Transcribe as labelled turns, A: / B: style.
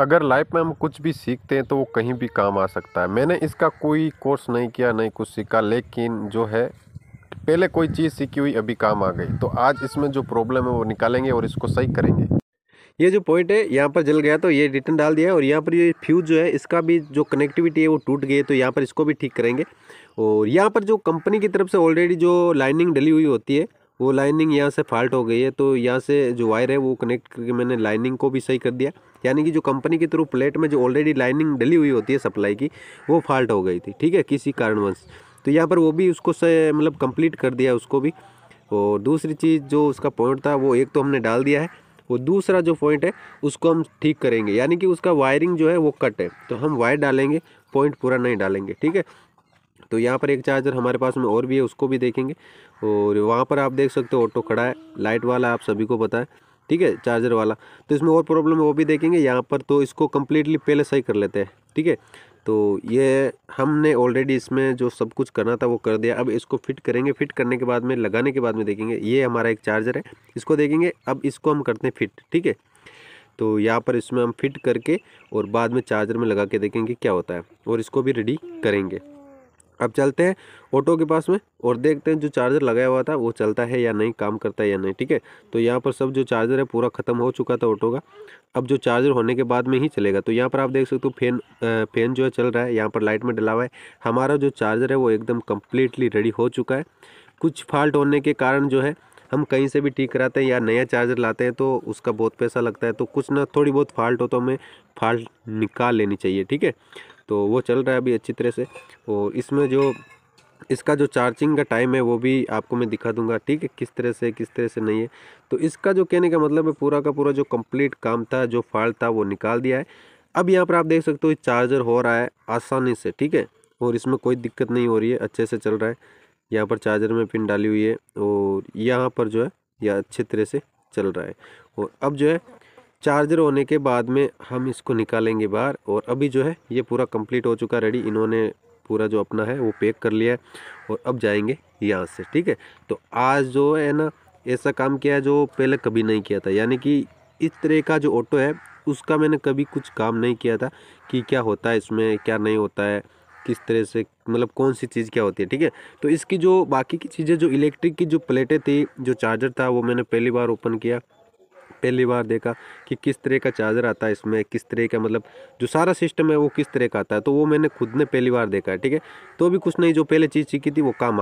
A: अगर लाइफ में हम कुछ भी सीखते हैं तो वो कहीं भी काम आ सकता है मैंने इसका कोई कोर्स नहीं किया नहीं कुछ सीखा लेकिन जो है पहले कोई चीज़ सीखी हुई अभी काम आ गई तो आज इसमें जो प्रॉब्लम है वो निकालेंगे और इसको सही करेंगे ये जो पॉइंट है यहाँ पर जल गया तो ये रिटर्न डाल दिया और यहाँ पर ये फ्यूज़ जो है इसका भी जो कनेक्टिविटी है वो टूट गई है तो यहाँ पर इसको भी ठीक करेंगे और यहाँ पर जो कंपनी की तरफ से ऑलरेडी जो लाइनिंग डली हुई होती है वो लाइनिंग यहाँ से फाल्ट हो गई है तो यहाँ से जो वायर है वो कनेक्ट करके मैंने लाइनिंग को भी सही कर दिया यानी कि जो कंपनी के थ्रू प्लेट में जो ऑलरेडी लाइनिंग डली हुई होती है सप्लाई की वो फाल्ट हो गई थी ठीक है किसी कारणवश तो यहाँ पर वो भी उसको से मतलब कंप्लीट कर दिया उसको भी और दूसरी चीज़ जो उसका पॉइंट था वो एक तो हमने डाल दिया है और दूसरा जो पॉइंट है उसको हम ठीक करेंगे यानी कि उसका वायरिंग जो है वो कट है तो हम वायर डालेंगे पॉइंट पूरा नहीं डालेंगे ठीक है तो यहाँ पर एक चार्जर हमारे पास में और भी है उसको भी देखेंगे और वहाँ पर आप देख सकते हो ऑटो खड़ा है लाइट वाला आप सभी को पता है ठीक है चार्जर वाला तो इसमें और प्रॉब्लम है वो भी देखेंगे यहाँ पर तो इसको कम्प्लीटली पहले सही कर लेते हैं ठीक है तो ये हमने ऑलरेडी इसमें जो सब कुछ करना था वो कर दिया अब इसको फिट करेंगे फिट करने के बाद में लगाने के बाद में देखेंगे ये हमारा एक चार्जर है इसको देखेंगे अब इसको हम करते हैं फिट ठीक है तो यहाँ पर इसमें हम फिट करके और बाद में चार्जर में लगा के देखेंगे क्या होता है और इसको भी रेडी करेंगे अब चलते हैं ऑटो के पास में और देखते हैं जो चार्जर लगाया हुआ था वो चलता है या नहीं काम करता है या नहीं ठीक है तो यहाँ पर सब जो चार्जर है पूरा ख़त्म हो चुका था ऑटो का अब जो चार्जर होने के बाद में ही चलेगा तो यहाँ पर आप देख सकते हो फैन फैन जो है चल रहा है यहाँ पर लाइट में डला हुआ है हमारा जो चार्जर है वो एकदम कम्प्लीटली रेडी हो चुका है कुछ फॉल्ट होने के कारण जो है हम कहीं से भी ठीक कराते हैं या नया चार्जर लाते हैं तो उसका बहुत पैसा लगता है तो कुछ ना थोड़ी बहुत फॉल्ट हो तो हमें फॉल्ट निकाल लेनी चाहिए ठीक है तो वो चल रहा है अभी अच्छी तरह से और इसमें जो इसका जो चार्जिंग का टाइम है वो भी आपको मैं दिखा दूंगा ठीक है किस तरह से किस तरह से नहीं है तो इसका जो कहने का मतलब है पूरा का पूरा जो कंप्लीट काम था जो फॉल्ट था वो निकाल दिया है अब यहाँ पर आप देख सकते हो चार्जर हो रहा है आसानी से ठीक है और इसमें कोई दिक्कत नहीं हो रही है अच्छे से चल रहा है यहाँ पर चार्जर में पिन डाली हुई है और यहाँ पर जो है यह अच्छे तरह से चल रहा है और अब जो है चार्जर होने के बाद में हम इसको निकालेंगे बाहर और अभी जो है ये पूरा कंप्लीट हो चुका रेडी इन्होंने पूरा जो अपना है वो पैक कर लिया है और अब जाएंगे यहाँ से ठीक है तो आज जो है ना ऐसा काम किया है जो पहले कभी नहीं किया था यानी कि इस तरह का जो ऑटो है उसका मैंने कभी कुछ काम नहीं किया था कि क्या होता है इसमें क्या नहीं होता है किस तरह से मतलब कौन सी चीज़ क्या होती है ठीक है तो इसकी जो बाकी की चीज़ें जो इलेक्ट्रिक की जो प्लेटें थी जो चार्जर था वो मैंने पहली बार ओपन किया पहली बार देखा कि किस तरह का चार्जर आता है इसमें किस तरह का मतलब जो सारा सिस्टम है वो किस तरह का आता है तो वो मैंने खुद ने पहली बार देखा है ठीक है तो भी कुछ नहीं जो पहले चीज़ सीखी थी वो काम